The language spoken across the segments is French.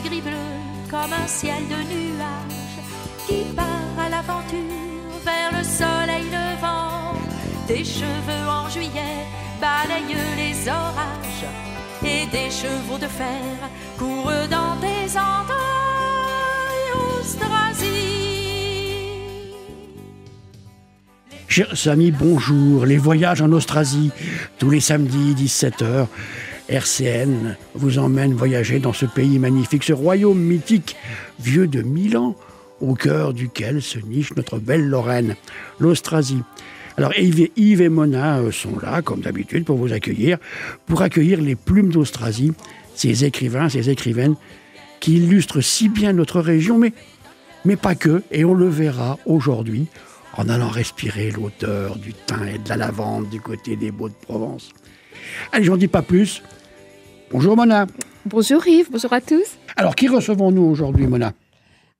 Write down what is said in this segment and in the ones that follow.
gris bleu comme un ciel de nuages qui part à l'aventure vers le soleil levant. Des cheveux en juillet balayent les orages et des chevaux de fer courent dans des entailles, Austrasie. Chers amis, bonjour. Les voyages en Austrasie, tous les samedis, 17h. RCN vous emmène voyager dans ce pays magnifique, ce royaume mythique, vieux de mille ans, au cœur duquel se niche notre belle Lorraine, l'Austrasie. Alors Yves, et Mona euh, sont là, comme d'habitude, pour vous accueillir, pour accueillir les plumes d'Austrasie, ces écrivains, ces écrivaines qui illustrent si bien notre région, mais, mais pas que, et on le verra aujourd'hui en allant respirer l'odeur du thym et de la lavande du côté des Beaux de Provence. Allez, j'en dis pas plus. Bonjour Mona. Bonjour Yves, bonjour à tous. Alors qui recevons-nous aujourd'hui Mona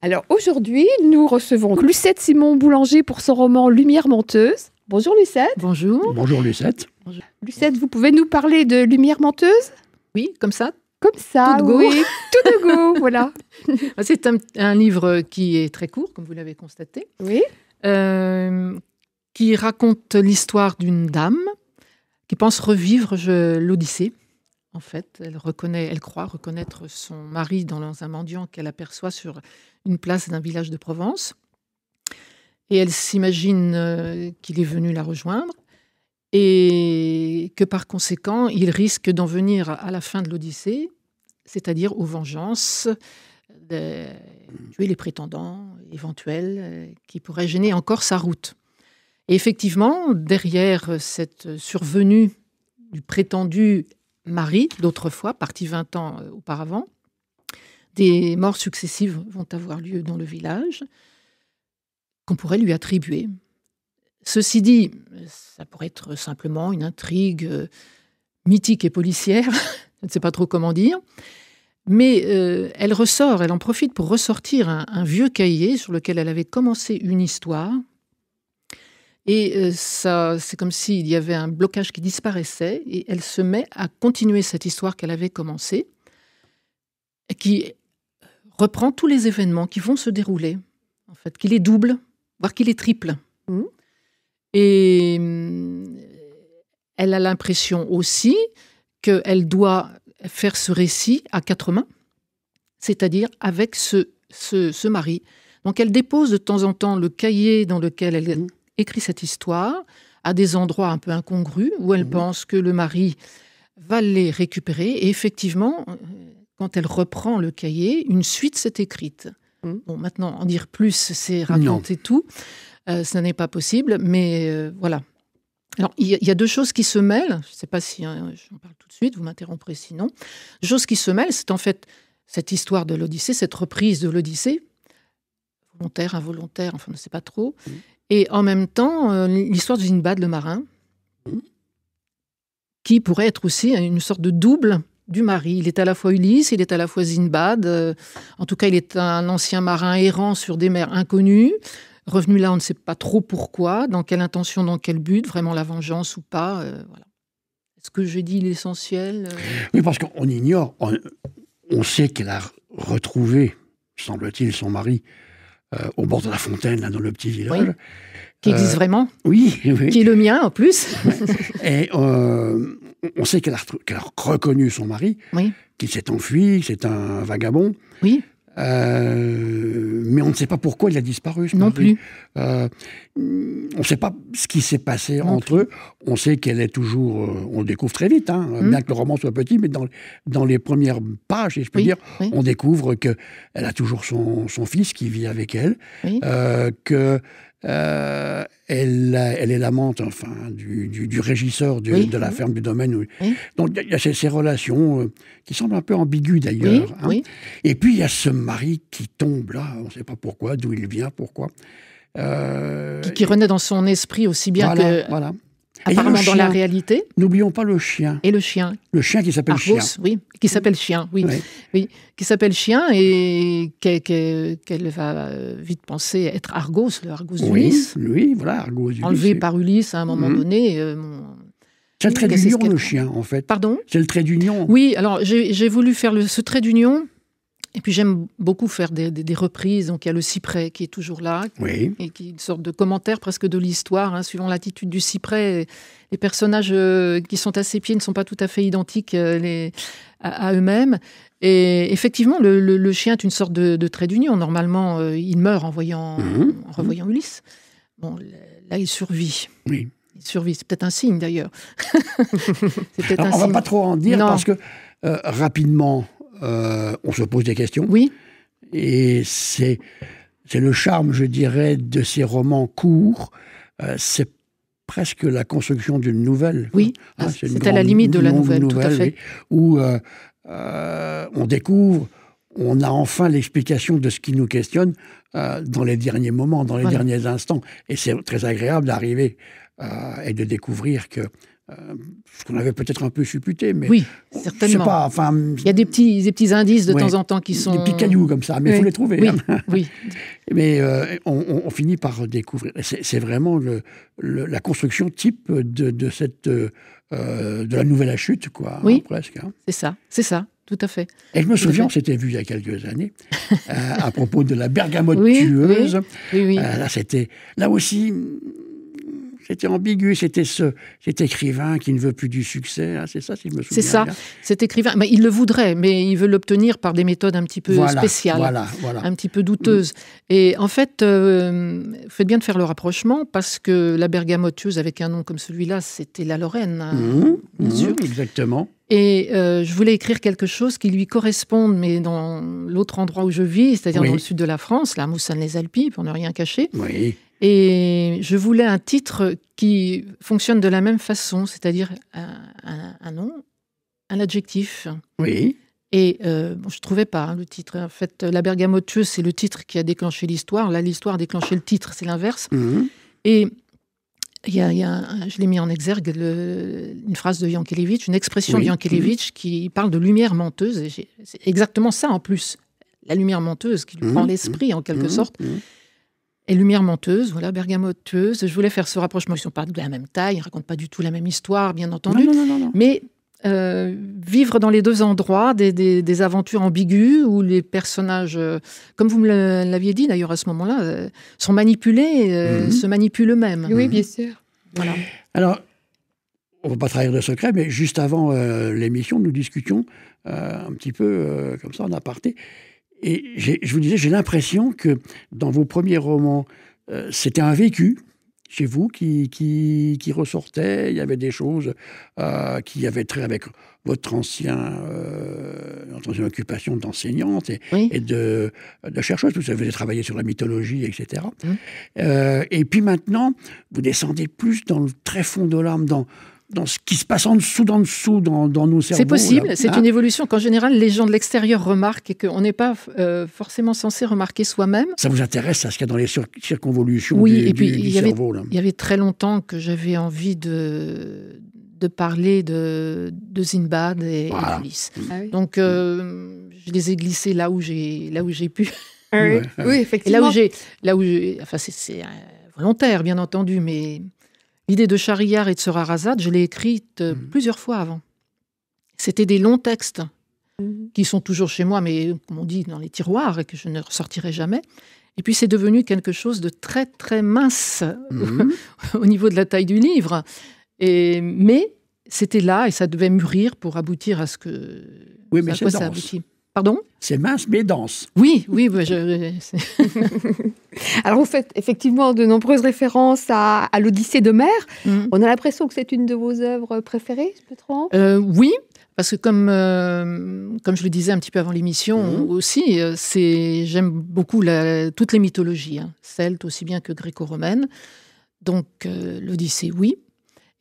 Alors aujourd'hui nous recevons Lucette Simon Boulanger pour son roman Lumière menteuse. Bonjour Lucette. Bonjour. Bonjour Lucette. Lucette, vous pouvez nous parler de Lumière menteuse Oui, comme ça, comme ça, tout de go. tout de go, voilà. Bah, c'est un, livre qui est très court, comme vous l'avez constaté. Oui. Euh, qui raconte l'histoire d'une dame qui pense revivre l'Odyssée en fait. Elle, croit reconnaître son mari dans un mendiant qu'elle aperçoit sur une place d'un village de Provence. Et elle s'imagine euh, qu'il est venu la rejoindre et que par conséquent, il risque d'en venir à la fin de l'Odyssée, c'est-à-dire aux vengeances, de euh, tuer les prétendants éventuels euh, qui pourraient gêner encore sa route. Et effectivement, derrière cette survenue du prétendu Marie, d'autrefois, partie 20 ans euh, auparavant. Des morts successives vont avoir lieu dans le village qu'on pourrait lui attribuer. Ceci dit, ça pourrait être simplement une intrigue euh, mythique et policière, je ne sais pas trop comment dire, mais euh, elle ressort, elle en profite pour ressortir un vieux cahier sur lequel elle avait commencé une histoire et euh, ça, c'est comme s'il y avait un blocage qui disparaissait et elle se met à continuer cette histoire qu'elle avait commencée, qui reprend tous les événements qui vont se dérouler, en fait, qu'il est double, voire qu'il est triple. Mmh. Et hum, elle a l'impression aussi qu'elle doit faire ce récit à quatre mains, c'est-à-dire avec ce, ce, ce mari. Donc elle dépose de temps en temps le cahier dans lequel elle mmh écrit cette histoire à des endroits un peu incongrus où elle mhm. pense que le mari va les récupérer. Et effectivement, euh, quand elle reprend le cahier, une suite s'est écrite. Mhm. Bon, maintenant, en dire plus, c'est raconter et tout. Euh, ce n'est pas possible, mais euh, voilà. Alors, il y, a deux choses qui se mêlent. Je ne sais pas si hein, j'en parle tout de suite, vous m'interromprez sinon. Une chose qui se mêle, c'est en fait cette histoire de l'Odyssée, cette reprise de l'Odyssée, volontaire, involontaire, enfin, on ne sait pas trop. Mhm. Et en même temps, euh, l'histoire de Zinbad le marin, qui pourrait être aussi une sorte de double du mari. Il est à la fois Ulysse, il est à la fois Zinbad. Euh, en tout cas, il est un ancien marin errant sur des mers inconnues. Revenu là, on ne sait pas trop pourquoi, dans quelle intention, dans quel but, vraiment la vengeance ou pas. Euh, Est-ce que j'ai dit l'essentiel Oui, parce qu'on ignore. on sait qu'elle a retrouvé, semble-t-il, son mari euh, au bord de la fontaine, là, dans le petit village. Qui euh, existe vraiment oui, oui, Qui est le mien en plus. et euh, on sait qu'elle a, reconnu son mari, qu'il s'est enfui, que c'est un vagabond. Oui. mais on ne sait pas pourquoi il a disparu. Ce non plus. Hum, on ne sait pas ce qui s'est passé entre eux. On sait qu'elle est toujours, euh, on découvre très vite, hein. hum. bien que le roman soit petit, mais dans, dans les premières pages, je peux dire, on découvre qu'elle a toujours son, fils qui vit avec elle, euh, que euh, elle, est l'amante enfin, du, régisseur de la ferme du domaine. Donc il y a ces, relations qui semblent un peu ambiguës d'ailleurs. Hein. Et puis il y a ce mari qui tombe là, on ne sait pas pourquoi, d'où il vient, pourquoi. Euh, qui, renaît dans son esprit aussi bien que. Voilà. apparemment dans la réalité. N'oublions pas le chien. Et le chien. Le chien qui s'appelle Chien. oui, qui s'appelle Chien, oui. oui. qui s'appelle Chien et qu'elle va vite penser être Argos, le Argos d'Ulysse. Oui, voilà, Argos d'Ulysse. Enlevé par Ulysse à un moment mhm. donné. Euh, c'est le trait d'union, le chien, en fait. Pardon C'est le trait d'union. Oui, alors j'ai voulu faire ce trait d'union et puis j'aime beaucoup faire des, reprises. Donc il y a le cyprès qui est toujours là, et qui est une sorte de commentaire presque de l'histoire, hein, suivant l'attitude du cyprès. Les personnages euh, qui sont à ses pieds ne sont pas tout à fait identiques euh, les, à, eux-mêmes. Et effectivement, le, chien est une sorte de, trait d'union. Normalement, euh, il meurt en, voyant, mhm. revoyant mhm. Ulysse. Bon, là, il survit. Oui. Il survit. C'est peut-être un signe, d'ailleurs. peut on ne va pas trop en dire parce que, rapidement, euh, on se pose des questions. Oui. Et c'est le charme, je dirais, de ces romans courts. Euh, c'est presque la construction d'une nouvelle. Oui, hein, c'est à la limite de la nouvelle, tout à fait. où euh, on découvre, on a enfin l'explication de ce qui nous questionne dans les derniers moments, dans les derniers instants. Et c'est très agréable d'arriver et de découvrir que euh, ce qu'on avait peut-être un peu supputé, mais oui, certainement. Pas, enfin, il y a des petits, petits indices de temps en temps qui sont des petits cailloux comme ça, mais il faut les trouver. Oui, hein. oui. mais euh, on, finit par découvrir. C'est vraiment le, la construction type de, cette euh, de la nouvelle chute, quoi. Oui, hein, presque. Hein. C'est ça, c'est ça. Tout à fait. Et je me souviens, on s'était vu il y a quelques années, à propos de la bergamote tueuse. Oui, oui, là, c'était là aussi c'était ambigu, c'était ce, cet écrivain qui ne veut plus du succès, hein, c'est ça, si me souviens. C'est ça, cet écrivain. Mais il le voudrait, mais il veut l'obtenir par des méthodes un petit peu spéciales, un petit peu douteuses. Et en fait, euh, faites bien de faire le rapprochement parce que la bergamoteuse, avec un nom comme celui-là, c'était la Lorraine. Hein, mmh, mmh, exactement. Et euh, je voulais écrire quelque chose qui lui corresponde, mais dans l'autre endroit où je vis, c'est-à-dire dans le sud de la France, la moussane les Alpes, pour ne rien cacher. Oui. Et je voulais un titre qui fonctionne de la même façon, c'est-à-dire un, nom, un adjectif. Oui. Et euh, je ne trouvais pas hein, le titre. En fait, La bergamoteuse, c'est le titre qui a déclenché l'histoire. Là, l'histoire a déclenché le titre, c'est l'inverse. Mmh. Et y a, je l'ai mis en exergue, une phrase de Yankelevitch, une expression de Yankelevitch qui parle de lumière menteuse. C'est exactement ça en plus, la lumière menteuse qui mmh. prend l'esprit en quelque mmh. sorte et Lumière menteuse, voilà, bergamoteuse. Je voulais faire ce rapprochement. Ils ne sont pas de la même taille, ils ne racontent pas du tout la même histoire, bien entendu. mais euh, vivre dans les deux endroits des, aventures ambiguës où les personnages, euh, comme vous me l'aviez dit d'ailleurs à ce moment-là, euh, sont manipulés, mhm. se manipulent eux-mêmes. Oui, bien sûr. Voilà. Alors, on ne va pas trahir de secret, mais juste avant l'émission, nous discutions un petit peu comme ça en aparté et je vous disais, j'ai l'impression que dans vos premiers romans, euh, c'était un vécu chez vous qui, qui, ressortait. Il y avait des choses euh, qui avaient trait avec votre ancien, euh, ancienne occupation d'enseignante et, de, chercheuse. Vous avez travaillé sur la mythologie, etc. Mmh. et puis maintenant, vous descendez plus dans le très fond de l'âme, dans, dans ce qui se passe en dessous, dans dessous, dans, dans nos cerveaux. C'est possible, hein c'est une évolution qu'en général les gens de l'extérieur remarquent et qu'on n'est pas euh, forcément censé remarquer soi-même. Ça vous intéresse à ce qu'il y a dans les circonvolutions oui, du, et puis, il y cerveau avait, Il y avait très longtemps que j'avais envie de, de parler de, de Zinbad et, de ah Donc euh, je les ai glissés là où j'ai là où j'ai pu. Ah oui. effectivement. là où j'ai là où enfin c'est euh, volontaire bien entendu, mais L'idée de Charillard et de Seurat-Razade, je l'ai écrite euh, mhm. plusieurs fois avant. C'était des longs textes mhm. qui sont toujours chez moi, mais comme on dit, dans les tiroirs et que je ne ressortirai jamais. Et puis c'est devenu quelque chose de très très mince mhm. au niveau de la taille du livre. Et, mais c'était là et ça devait mûrir pour aboutir à ce que. Oui, ça Pardon C'est mince mais dense. Oui, oui, je... Alors, vous faites effectivement de nombreuses références à, l'Odyssée de Mer. Mhm. On a l'impression que c'est une de vos œuvres préférées, je peux trompe euh, Oui, parce que comme, euh, comme je le disais un petit peu avant l'émission mhm. aussi, euh, c'est j'aime beaucoup toutes les mythologies, hein, celtes aussi bien que gréco-romaines. Donc, euh, l'Odyssée, oui.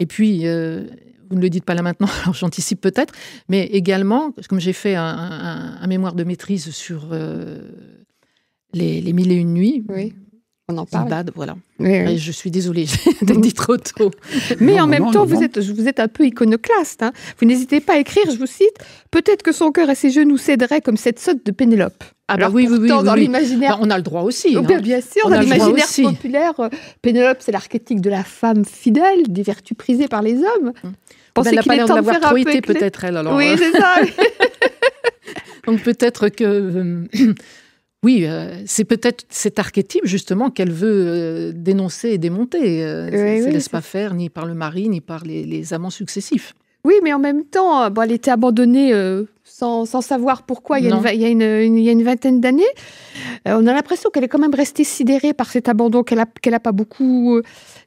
Et puis, vous ne le dites pas là maintenant, alors j'anticipe peut-être, mais également, comme j'ai fait un, mémoire de maîtrise sur les, Mille et Une Nuits. Oui. On en parle. Bad, voilà. Je suis désolée, j'ai dit trop tôt. Mais en même temps, vous êtes, vous êtes un peu iconoclaste. Hein. Vous n'hésitez pas à écrire, je vous cite, peut-être que son cœur et ses genoux céderaient comme cette sotte de Pénélope. Ah bah alors oui, oui, oui, dans l'imaginaire. Bah, on a le droit aussi. Oh, hein. Bien, sûr, on dans l'imaginaire populaire, euh, Pénélope, c'est l'archétype de la femme fidèle, des vertus prisées par les hommes. Hum. Mm. Pensez qu'il de peut-être elle alors. Oui, euh. c'est ça. Donc peut-être que euh, oui, euh, c'est peut-être cet archétype justement qu'elle veut euh, dénoncer et démonter. ne euh, se laisse pas faire ni par le mari ni par les, amants successifs. Oui, mais en même temps, elle était abandonnée sans, savoir pourquoi il y a, une, vingtaine d'années. on a l'impression qu'elle est quand même restée sidérée par cet abandon, qu'elle n'a pas beaucoup,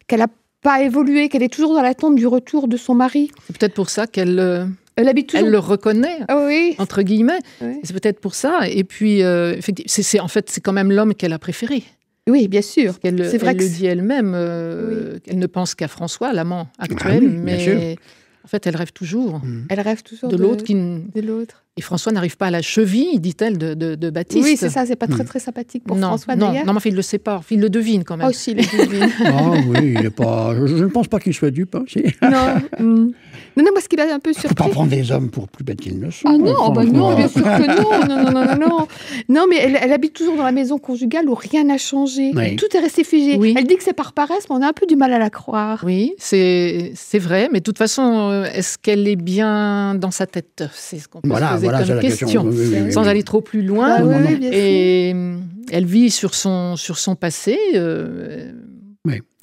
qu'elle n'a pas évolué, qu'elle est toujours dans l'attente du retour de son mari. C'est peut-être pour ça qu'elle elle le reconnaît, ah oui. entre guillemets. C'est peut-être pour ça. Et puis, euh, c'est en fait, c'est quand même l'homme qu'elle a préféré. Oui, bien sûr. Elle, c'est vrai elle le dit elle-même. Euh, qu'elle Elle ne pense qu'à François, l'amant bah actuel, mais en fait, elle rêve toujours. Mm. Elle rêve toujours de, de l'autre qui de l'autre. Et François n'arrive pas à la cheville, dit-elle, de, de, Baptiste. Oui, c'est ça, c'est pas très hmm. très sympathique pour François non, d'ailleurs. Non, mais il le sait pas, il le devine quand même. Aussi, oh, il le devine. ah oui, il est pas. Je, ne pense pas qu'il soit dupe. Hein, si. non. Hmm. non, non, parce qu'il a un peu surpris. Il faut pas prendre des hommes pour plus bêtes qu'ils ne sont. Ah non, bah non, bien sûr que non. Non, non, non, non. Non, mais elle, habite toujours dans la maison conjugale où rien n'a changé. Tout est resté figé. Elle dit que c'est par paresse, mais on a un peu du mal à la croire. Oui, c'est vrai, mais de toute façon, euh, est-ce qu'elle est bien dans sa tête C'est ce qu'on peut voilà, voilà, comme question, question. sans aller trop plus loin. Ah Et elle vit sur son, sur son passé. Euh,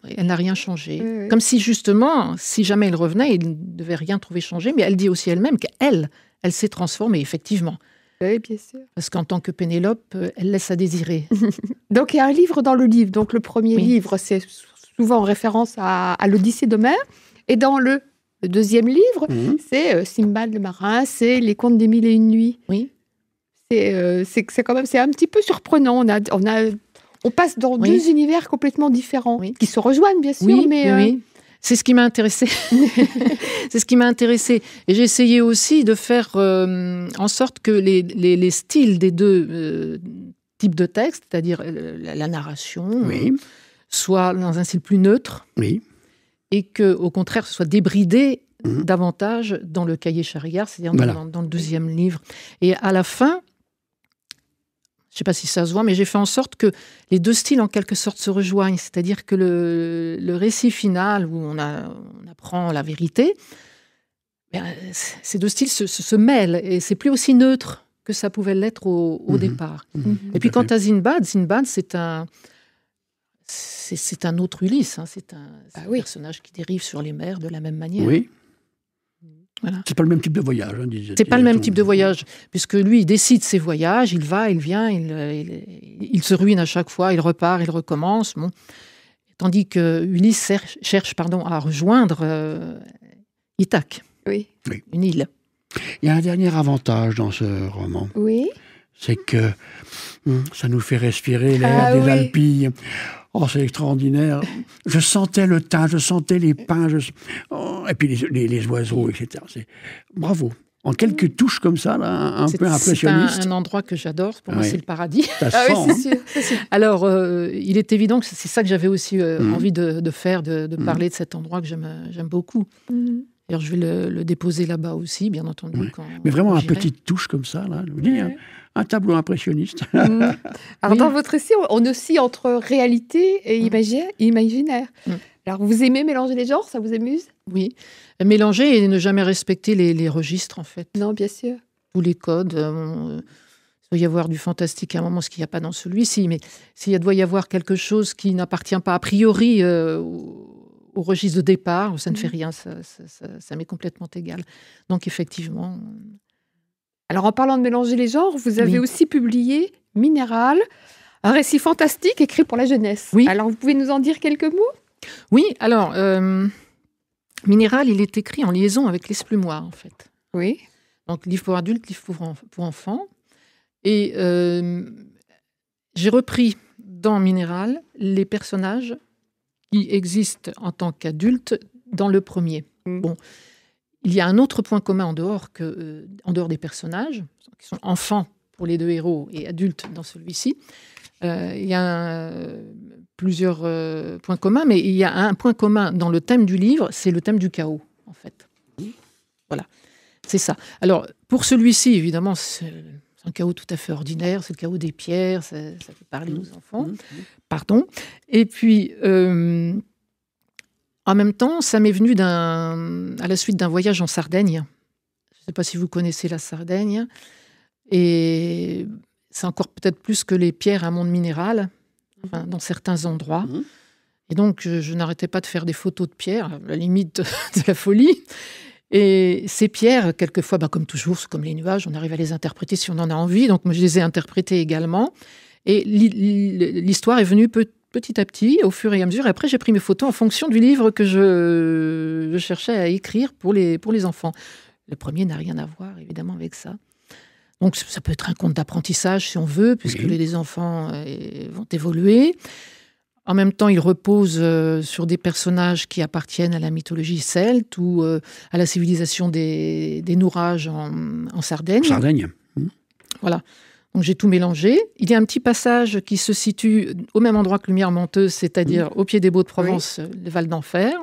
elle n'a rien changé. Comme si justement, si jamais il revenait, il ne devait rien trouver changé. Mais elle dit aussi elle-même qu'elle, elle s'est transformée, effectivement. Oui, bien sûr. Parce qu'en tant que Pénélope, euh, elle laisse à désirer. donc, il y a un livre dans le livre. Donc, le premier livre, c'est souvent en référence à, à l'Odyssée d'Homère. Et dans le le deuxième livre, mhm. c'est Simba euh, Simbad le marin, c'est Les contes des mille et une nuits. Oui. Euh, c'est c'est quand même c'est un petit peu surprenant. On a, on a, on passe dans deux univers complètement différents, qui se rejoignent bien sûr, oui, mais Oui, euh, c'est ce qui m'a intéressé. c'est ce qui m'a intéressé. Et j'ai essayé aussi de faire en sorte que les, les, styles des deux types de textes, c'est-à-dire la, narration, soit dans un style plus neutre. Oui et que, au contraire, ce soit débridé mhm. davantage dans le cahier Charriard, c'est-à-dire dans, le deuxième livre. Et à la fin, je ne sais pas si ça se voit, mais j'ai fait en sorte que les deux styles, en quelque sorte, se rejoignent. C'est-à-dire que le, récit final, où on, a, on apprend la vérité, ben, ces deux styles se, mêlent et c'est plus aussi neutre que ça pouvait l'être au, mhm. départ. Mhm. Et puis quant à Zinbad, Zinbad, c'est un, c'est un autre Ulysse, hein. c'est un, ah personnage qui dérive sur les mers de la même manière. Oui. Voilà. C'est pas le même type de voyage, hein, C'est pas le même type de voyage, puisque lui, il décide ses voyages, il va, il vient, il, se ruine à chaque fois, il repart, il recommence. Tandis que Ulysse cherche pardon, à rejoindre euh, oui. une île. Il y a un dernier avantage dans ce roman. Oui. C'est que hum, ça nous fait respirer l'air ah des Alpilles. Oh, c'est extraordinaire. Je sentais le thym, je sentais les pins, oh, et puis les, oiseaux, etc. Bravo. En quelques touches comme ça, un peu impressionniste. C'est un, endroit que j'adore. Pour moi, c'est le paradis. Alors, il est évident que c'est ça que j'avais aussi euh, mm. envie de, faire, de, mm. parler de cet endroit que j'aime, euh, beaucoup. D'ailleurs, mm. je vais le, déposer là-bas aussi, bien entendu. Mais vraiment, un petite touche comme ça, là, je vous dis. Hein un tableau impressionniste. Mm. Alors, dans votre essai, on oscille entre réalité et mm. imaginaire. Mm. Alors, vous aimez mélanger les genres Ça vous amuse Oui. Mélanger et ne jamais respecter les, registres, en fait. Non, bien sûr. Tous les codes. Euh, il doit y avoir du fantastique à un moment, ce qu'il n'y a pas dans celui-ci, mais s'il doit y avoir quelque chose qui n'appartient pas a priori euh, au registre de départ, ça ne fait rien, ça, ça m'est complètement égal. Donc effectivement, alors en parlant de mélanger les genres, vous avez aussi publié Minéral, un récit fantastique écrit pour la jeunesse. Oui. Alors vous pouvez nous en dire quelques mots Oui, alors euh, Minéral, il est écrit en liaison avec l'esplumoir en fait. Oui. Donc livre pour adultes, livre pour, enfants. Et euh, j'ai repris dans Minéral les personnages qui existent en tant qu'adultes dans le premier. Mm. Bon, il y a un autre point commun en dehors, que, euh, en dehors des personnages, qui sont enfants pour les deux héros et adultes dans celui-ci. Euh, il y a plusieurs euh, points communs, mais il y a un point commun dans le thème du livre, c'est le thème du chaos, en fait. Voilà, c'est ça. Alors, pour celui-ci, évidemment, c'est un chaos tout à fait ordinaire, c'est le chaos des pierres, ça, ça fait parler mmh. aux enfants. Mmh. Mmh. Pardon. Et puis, en même temps, ça m'est venu à la suite d'un voyage en Sardaigne. Je ne sais pas si vous connaissez la Sardaigne. Et c'est encore peut-être plus que les pierres à monde minéral, dans certains endroits. Mhm. Et donc, je, n'arrêtais pas de faire des photos de pierres, à la limite de la folie. Et ces pierres, quelquefois, bah, comme toujours, comme les nuages, on arrive à les interpréter si on en a envie. Donc, je les ai interprétées également. Et l'histoire est venue peut-être petit à petit, au fur et à mesure. Après, j'ai pris mes photos en fonction du livre que je, cherchais à écrire pour les, pour les enfants. Le premier n'a rien à voir, évidemment, avec ça. Donc, ça peut être un compte d'apprentissage, si on veut, puisque les enfants euh, vont évoluer. En même temps, il repose euh, sur des personnages qui appartiennent à la mythologie celte ou euh, à la civilisation des, des Nourages en, en Sardaigne. Sardaigne. Mmh. Voilà. Donc j'ai tout mélangé. Il y a un petit passage qui se situe au même endroit que Lumière Menteuse, c'est-à-dire au pied des Beaux de Provence, le Val d'Enfer.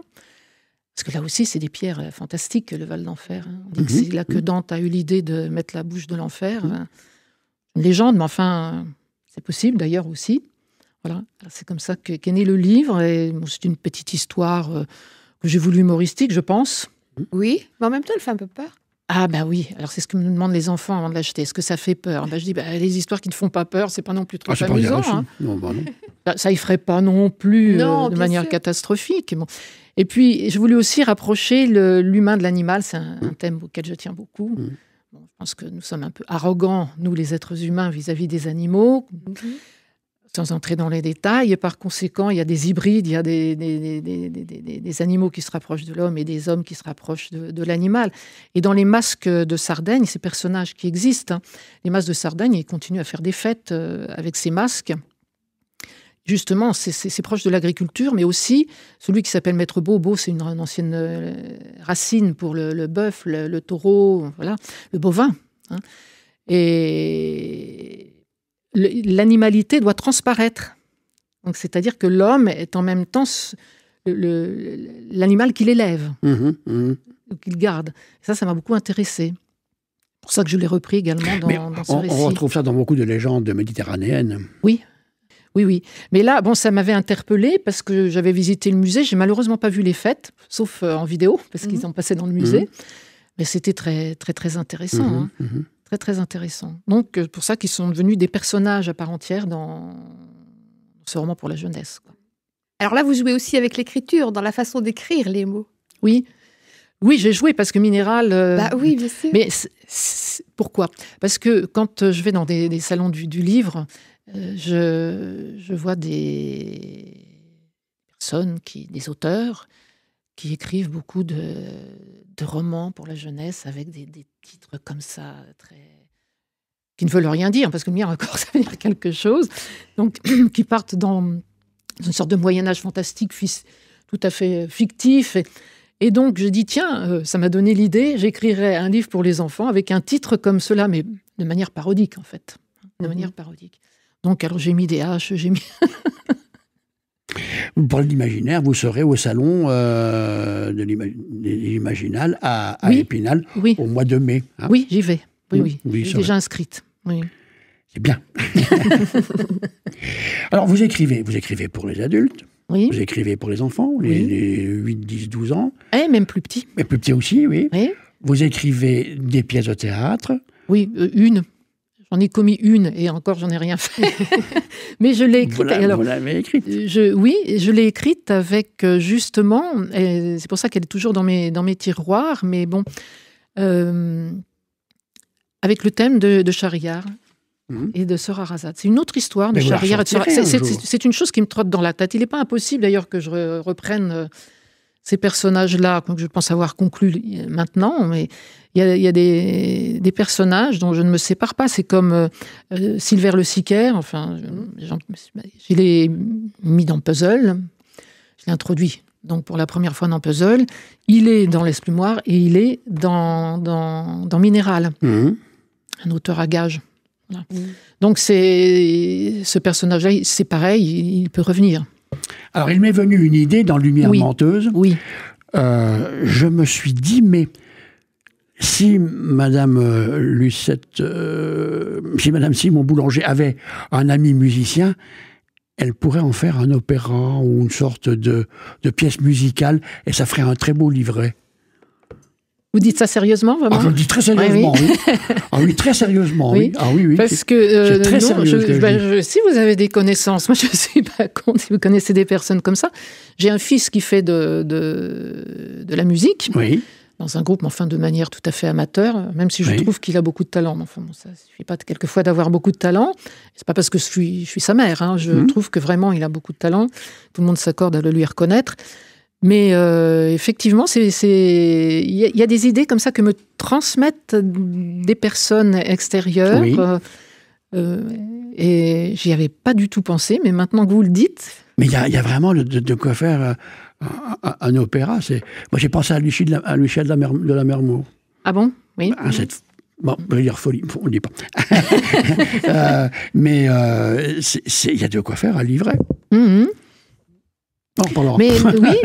Parce que là aussi, c'est des pierres euh, fantastiques, le Val d'Enfer. Hein. On dit que mhm. c'est là que mhm. Dante a eu l'idée de mettre la bouche de l'enfer. Une mhm. hein. légende, mais enfin, c'est possible d'ailleurs aussi. Voilà, c'est comme ça qu'est né le livre. c'est une petite histoire euh, que j'ai voulu humoristique, je pense. Oui, mais en même temps, elle fait un peu peur. Ah bah oui, alors c'est ce que me demandent les enfants avant de l'acheter. Est-ce que ça fait peur bah, Je dis, bah, les histoires qui ne font pas peur, c'est pas non plus trop ah, amusant. Hein. Bah, non, bah ça y ferait pas non plus euh, de manière catastrophique. Bon. Et puis, je voulais aussi rapprocher l'humain de l'animal. C'est un, mm. thème auquel je tiens beaucoup. Mm. je pense que nous sommes un peu arrogants, nous les êtres humains, vis-à-vis des animaux. Mm-hmm sans entrer dans les détails. Et par conséquent, il y a des hybrides, il y a des, des, animaux qui se rapprochent de l'homme et des hommes qui se rapprochent de, l'animal. Et dans les masques de Sardaigne, ces personnages qui existent, hein, les masques de Sardaigne, ils continuent à faire des fêtes euh, avec ces masques. Justement, c'est proche de l'agriculture, mais aussi celui qui s'appelle Maître Beau. c'est une, ancienne euh, racine pour le, bœuf, le, taureau, voilà, le bovin. Hein. Et l'animalité doit transparaître. c'est-à-dire que l'homme est en même temps l'animal qu'il élève, mmh, mmh, mmh. qu'il garde. Ça, ça m'a beaucoup intéressé. C'est pour ça que je l'ai repris également dans, ce on, récit. On retrouve ça dans beaucoup de légendes méditerranéennes. Oui. Oui, oui. Mais là, bon, ça m'avait interpellé parce que j'avais visité le musée. J'ai malheureusement pas vu les fêtes, sauf euh, en vidéo, parce qu'ils ont passé dans le musée. Mais c'était très, très, très intéressant. Hein. Très, très intéressant. Donc, euh, pour ça qu'ils sont devenus des personnages à part entière dans ce roman pour la jeunesse. Alors là, vous jouez aussi avec l'écriture, dans la façon d'écrire les mots. Oui. Oui, j'ai joué parce que Minéral. Euh, bah oui, bien sûr. Mais pourquoi Parce que quand euh, je vais dans des, salons du, livre, je, je, vois des personnes, qui, des auteurs, qui écrivent beaucoup de, romans pour la jeunesse avec des, titres comme ça, très qui ne veulent rien dire, parce que le mien encore, ça veut dire quelque chose, donc qui partent dans une sorte de Moyen Âge fantastique, tout à fait fictif. Et, donc je dis, tiens, euh, ça m'a donné l'idée, j'écrirai un livre pour les enfants avec un titre comme cela, mais de manière parodique en fait. De mmh manière parodique. Donc alors j'ai mis des H, j'ai mis... parlez l'imaginaire, vous serez au salon euh, de l'imaginal à, à Épinal au mois de mai. Hein. Oui, j'y vais. Oui, oui. déjà inscrite. Oui. C'est bien. Alors, vous écrivez. Vous écrivez pour les adultes. Vous écrivez pour les enfants, les, 8, 10, 12 ans. Et eh, même plus petits. Mais plus petits aussi, oui. Vous écrivez des pièces de théâtre. Oui, euh, une, J'en ai commis une et encore j'en ai rien fait. Mais je l'ai écrite. Vous, l'avez écrite je, Oui, je l'ai écrite avec euh, justement, et c'est pour ça qu'elle est toujours dans mes, dans mes tiroirs, mais bon, euh, avec le thème de, de Charriard mhm. et de Sœur Arasate. C'est une autre histoire de Charriard et de C'est une chose qui me trotte dans la tête. Il n'est pas impossible d'ailleurs que je reprenne euh, ces personnages-là, que je pense avoir conclu maintenant, mais il y a, des, personnages dont je ne me sépare pas. C'est comme euh, euh Silver le Sicaire, enfin, je, l'ai mis dans Puzzle, je l'ai introduit donc pour la première fois dans Puzzle. Il est dans L'Esplumoir et il est dans, dans, dans Minéral, mhm. un auteur à gage. Mhm. Donc c'est ce personnage-là, c'est pareil, il peut revenir. Alors, il m'est venu une idée dans Lumière menteuse. Oui. Euh, je me suis dit, mais si Madame euh, Lucette, euh, si Madame Simon Boulanger avait un ami musicien, elle pourrait en faire un opéra ou une sorte de pièce musicale, et ça ferait un très beau livret. Vous dites ça sérieusement, vraiment ah, Je le dis très ah, sérieusement, oui. Ah oui, très sérieusement, oui. Ah oui, oui. Parce que, euh, bah, si vous avez des connaissances, moi je ne suis pas contre, si vous connaissez des personnes comme ça, j'ai un fils qui fait de, de, la musique. Oui dans un groupe, mais enfin de manière tout à fait amateur, même si je trouve qu'il a beaucoup de talent. Mais enfin, ça ne suffit pas quelquefois d'avoir beaucoup de talent. C'est pas parce que je suis, suis sa mère. Hein. Je mmh. trouve que vraiment, il a beaucoup de talent. Tout le monde s'accorde à le lui reconnaître. Mais euh, effectivement, il y, a des idées comme ça que me transmettent des personnes extérieures. Euh, euh, et j'y avais pas du tout pensé, mais maintenant que vous le dites. Mais il y, a vraiment de, quoi faire euh, un, opéra. Moi, j'ai pensé à Lucie de la, à de la, Mer, Ah bon Oui. Ah, cette... Bon, je veux dire folie, on ne dit pas. mais il y a de quoi faire un livret. -hmm mais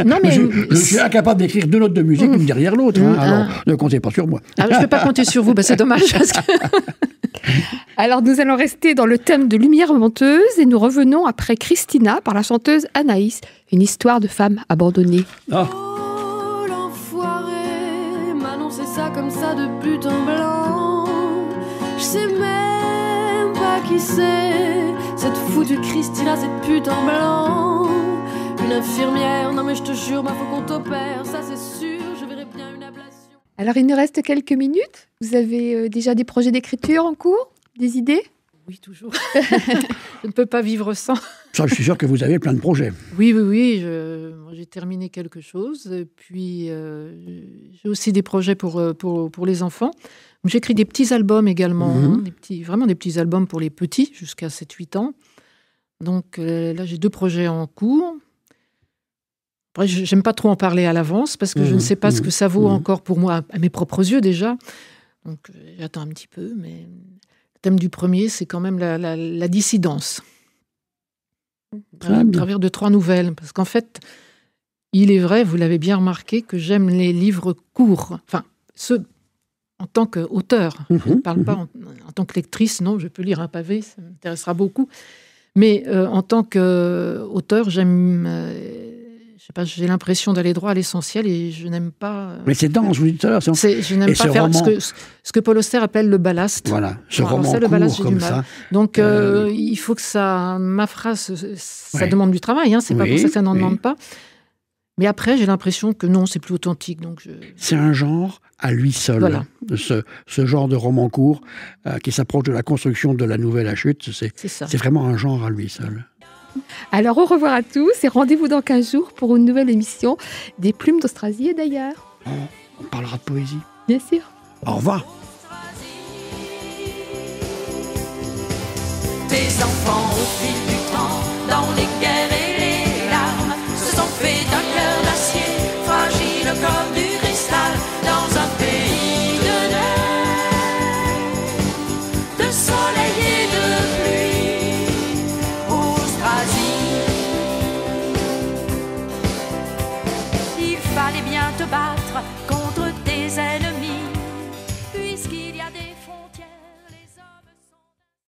non mais... je, suis incapable d'écrire deux notes de musique hmm. une derrière l'autre, hein. hmm. alors ah. ne comptez pas sur moi. Ah, je ne peux pas compter sur vous, bah, c'est dommage. alors nous allons rester dans le thème de Lumière menteuse et nous revenons après Christina par la chanteuse Anaïs, une histoire de femme abandonnée. Ah. Oh m'annoncer ça comme ça de but en blanc, je sais même pas qui c'est, cette foutue Christina, cette pute en blanc infirmière. Non mais je te jure, faut qu'on t'opère, ça c'est sûr. Je verrai bien une ablation. Alors il nous reste quelques minutes. Vous avez euh, déjà des projets d'écriture en cours, des idées Oui, toujours. je ne peux pas vivre sans. Ça, je suis sûr que vous avez plein de projets. Oui, oui, oui. j'ai terminé quelque chose. Puis euh, j'ai aussi des projets euh, pour, pour, les enfants. J'écris des petits albums également, mhm. hein, vraiment des petits albums pour les petits, jusqu'à 7-8 ans. Donc là, j'ai deux projets en cours. Après, j'aime pas trop en parler à l'avance parce que je ne mmh, sais pas ce mmh, que ça vaut mmh. encore pour moi, à mes propres yeux déjà. Donc euh, j'attends un petit peu, mais le thème du premier, c'est quand même la, dissidence. À travers de trois nouvelles. Parce qu'en fait, il est vrai, vous l'avez bien remarqué, que j'aime les livres courts. Enfin, ceux en tant qu'auteur. je ne parle pas en, tant que lectrice, non, je peux lire un pavé, ça m'intéressera beaucoup. Mais euh, en tant qu'auteur, j'aime. Euh, sais pas, j'ai l'impression d'aller droit à l'essentiel et je n'aime pas. Euh, Mais c'est dense, je vous dis tout à l'heure. Je n'aime pas faire ce, que, Paul Auster appelle le ballast. Voilà, ce roman le ballast, comme ça. Donc euh, euh, il faut que ça, ma phrase, ça demande du travail. Hein, c'est pas pour ça que ça n'en demande pas. Mais après, j'ai l'impression que non, c'est plus authentique. Donc C'est un genre à lui seul, ce, genre de roman court qui s'approche de la construction de la nouvelle à chute. C'est vraiment un genre à lui seul. Alors au revoir à tous et rendez-vous dans 15 jours pour une nouvelle émission des plumes d'Austrasie et d'ailleurs. on parlera de poésie. Bien sûr. Au revoir. Des enfants au fil du temps, dans les guerres et les larmes, se sont d'un cœur d'acier, fragile comme